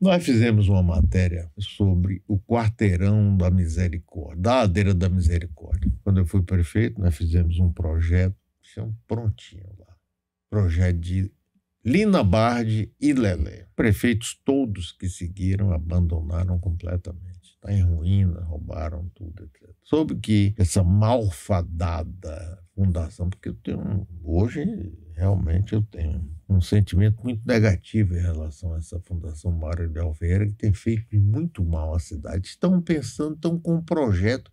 Nós fizemos uma matéria sobre o quarteirão da misericórdia, da ladeira da misericórdia. Quando eu fui prefeito, nós fizemos um projeto, isso é um prontinho lá, projeto de Lina Bardi e Lelé. Prefeitos todos que seguiram abandonaram completamente. Está em ruína, roubaram tudo, etc. Soube que essa malfadada fundação, porque eu tenho, hoje realmente eu tenho um sentimento muito negativo em relação a essa fundação Mário de Alveira, que tem feito muito mal à cidade. Estão pensando, estão com um projeto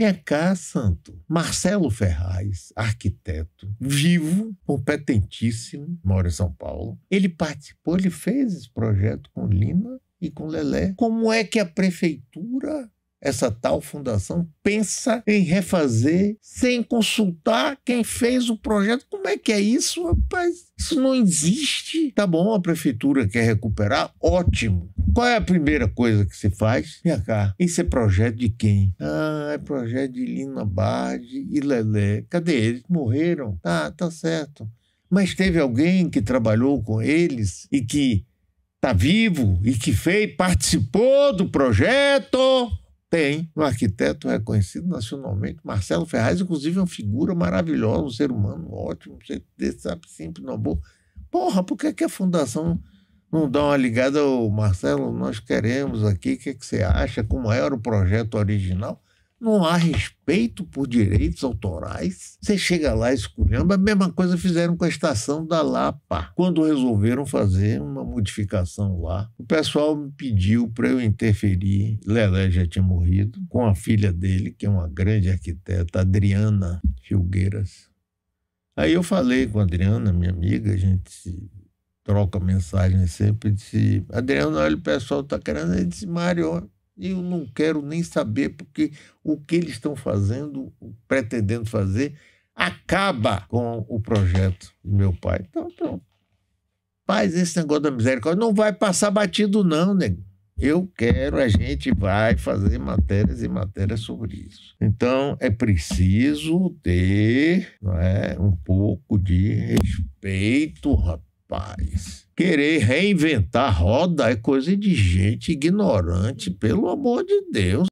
Vem é cá, santo. Marcelo Ferraz, arquiteto, vivo, competentíssimo, mora em São Paulo. Ele participou, ele fez esse projeto com Lima e com Lelé. Como é que a prefeitura, essa tal fundação, pensa em refazer sem consultar quem fez o projeto? Como é que é isso, rapaz? Isso não existe. Tá bom, a prefeitura quer recuperar? Ótimo. Qual é a primeira coisa que se faz? a cá, isso é projeto de quem? Ah, é projeto de Lina Bardi e Lelé. Cadê eles? Morreram. Tá, tá certo. Mas teve alguém que trabalhou com eles e que tá vivo e que fez, participou do projeto? Tem um arquiteto reconhecido é nacionalmente, Marcelo Ferraz, inclusive é uma figura maravilhosa, um ser humano ótimo, você sabe, simples, não boa. Porra, por que, é que a fundação não dá uma ligada Marcelo, nós queremos aqui, o que, é que você acha? Como era é o projeto original? Não há respeito por direitos autorais. Você chega lá e A mesma coisa fizeram com a estação da Lapa. Quando resolveram fazer uma modificação lá, o pessoal me pediu para eu interferir. Lelé já tinha morrido, com a filha dele, que é uma grande arquiteta, Adriana Filgueiras. Aí eu falei com a Adriana, minha amiga, a gente troca mensagem sempre, disse, Adriano, olha, o pessoal está querendo, ele disse, Mário, eu não quero nem saber, porque o que eles estão fazendo, pretendendo fazer, acaba com o projeto do meu pai. Então, pronto. Paz, esse negócio da misericórdia. Não vai passar batido, não, nego. Eu quero, a gente vai fazer matérias e matérias sobre isso. Então, é preciso ter não é, um pouco de respeito, rapaz Rapaz, querer reinventar roda é coisa de gente ignorante, pelo amor de Deus.